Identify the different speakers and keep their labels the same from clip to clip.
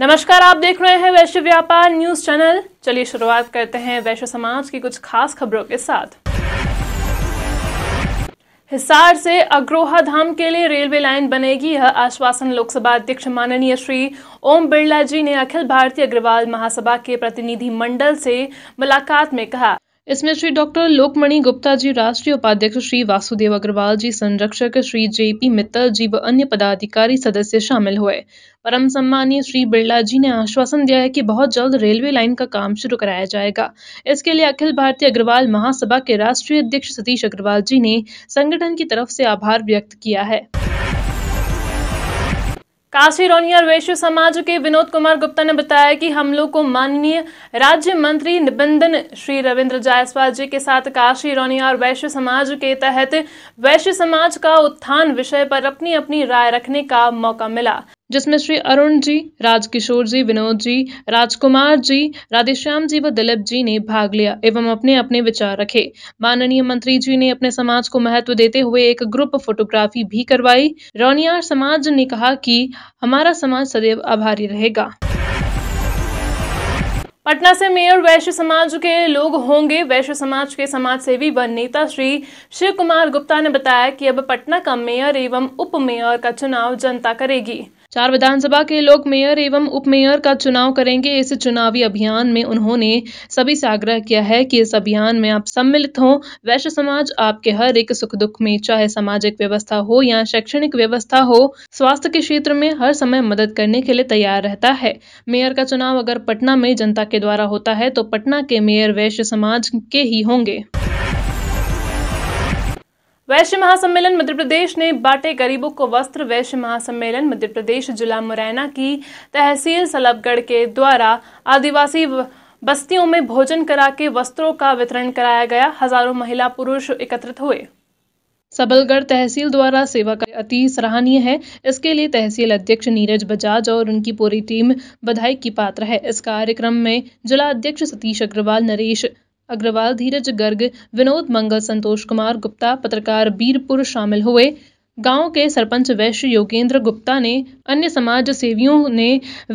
Speaker 1: नमस्कार आप देख रहे हैं वैश्य व्यापार न्यूज चैनल चलिए शुरुआत करते हैं वैश्य समाज की कुछ खास खबरों के साथ हिसार से अग्रोहा धाम के लिए रेलवे लाइन बनेगी यह आश्वासन लोकसभा अध्यक्ष माननीय श्री ओम बिरला जी ने अखिल भारतीय अग्रवाल महासभा के प्रतिनिधि मंडल से मुलाकात में कहा इसमें श्री डॉक्टर लोकमणि गुप्ता जी राष्ट्रीय उपाध्यक्ष श्री वासुदेव अग्रवाल जी संरक्षक श्री जे पी मित्तल जी व अन्य पदाधिकारी सदस्य शामिल हुए परम सम्मानीय श्री बिरला जी ने आश्वासन दिया है कि बहुत जल्द रेलवे लाइन का काम शुरू कराया जाएगा इसके लिए अखिल भारतीय अग्रवाल महासभा के राष्ट्रीय अध्यक्ष सतीश अग्रवाल जी ने संगठन की तरफ से आभार व्यक्त किया है काशी रोनिया और वैश्य समाज के विनोद कुमार गुप्ता ने बताया कि हम लोग को माननीय राज्य मंत्री निबंधन श्री रविंद्र जायसवाल जी के साथ काशी रोनिया और वैश्य समाज के तहत वैश्य समाज का उत्थान विषय पर अपनी अपनी राय रखने का मौका मिला जिसमें श्री अरुण जी राजकिशोर जी विनोद जी राजकुमार जी राधेश्याम जी व दिलीप जी ने भाग लिया एवं अपने अपने विचार रखे माननीय मंत्री जी ने अपने समाज को महत्व देते हुए एक ग्रुप फोटोग्राफी भी करवाई रौनियार समाज ने कहा कि हमारा समाज सदैव आभारी रहेगा पटना से मेयर वैश्य समाज के लोग होंगे वैश्य समाज के समाज सेवी व नेता श्री शिव कुमार गुप्ता ने बताया कि अब पटना का मेयर एवं उप मेयर का चुनाव जनता करेगी चार विधानसभा के लोग मेयर एवं उप मेयर का चुनाव करेंगे इस चुनावी अभियान में उन्होंने सभी से आग्रह किया है कि इस अभियान में आप सम्मिलित हों वैश्य समाज आपके हर एक सुख दुख में चाहे सामाजिक व्यवस्था हो या शैक्षणिक व्यवस्था हो स्वास्थ्य के क्षेत्र में हर समय मदद करने के लिए तैयार रहता है मेयर का चुनाव अगर पटना में जनता के द्वारा होता है तो पटना के मेयर वैश्य समाज के ही होंगे वैश्य महासम्मेलन मध्य प्रदेश ने बांटे गरीबों को वस्त्र वैश्य महासम्मेलन मध्य प्रदेश जिला मुरैना की तहसील सलबगढ़ के द्वारा आदिवासी बस्तियों में भोजन करा के वस्त्रों का वितरण कराया गया हजारों महिला पुरुष एकत्रित हुए सबलगढ़ तहसील द्वारा सेवा का अति सराहनीय है इसके लिए तहसील अध्यक्ष नीरज बजाज और उनकी पूरी टीम बधाई की पात्र है इस कार्यक्रम में जिला अध्यक्ष सतीश अग्रवाल नरेश अग्रवाल धीरज गर्ग विनोद मंगल संतोष कुमार गुप्ता पत्रकार बीरपुर शामिल हुए गांव के सरपंच वैश्य योगेंद्र गुप्ता ने अन्य समाज सेवियों ने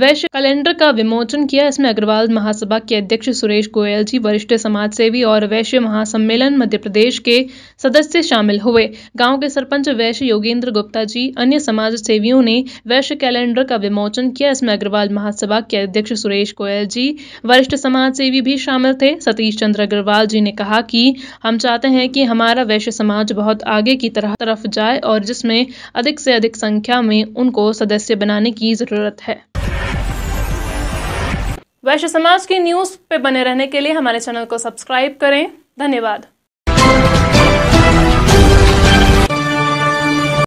Speaker 1: वैश्य कैलेंडर का विमोचन किया इसमें अग्रवाल महासभा के अध्यक्ष सुरेश गोयल जी वरिष्ठ समाज सेवी और वैश्य महासम्मेलन मध्य प्रदेश के सदस्य शामिल हुए गांव के सरपंच वैश्य योगेंद्र गुप्ता जी अन्य समाज सेवियों ने वैश्य कैलेंडर का विमोचन किया इसमें अग्रवाल महासभा के अध्यक्ष सुरेश गोयल जी वरिष्ठ समाज सेवी भी शामिल थे सतीश चंद्र अग्रवाल जी ने कहा कि हम चाहते हैं कि हमारा वैश्य समाज बहुत आगे की तरह तरफ जाए और जिसमें अधिक से अधिक संख्या में उनको सदस्य बनाने की जरूरत है वैश्य समाज की न्यूज पे बने रहने के लिए हमारे चैनल को सब्सक्राइब करें धन्यवाद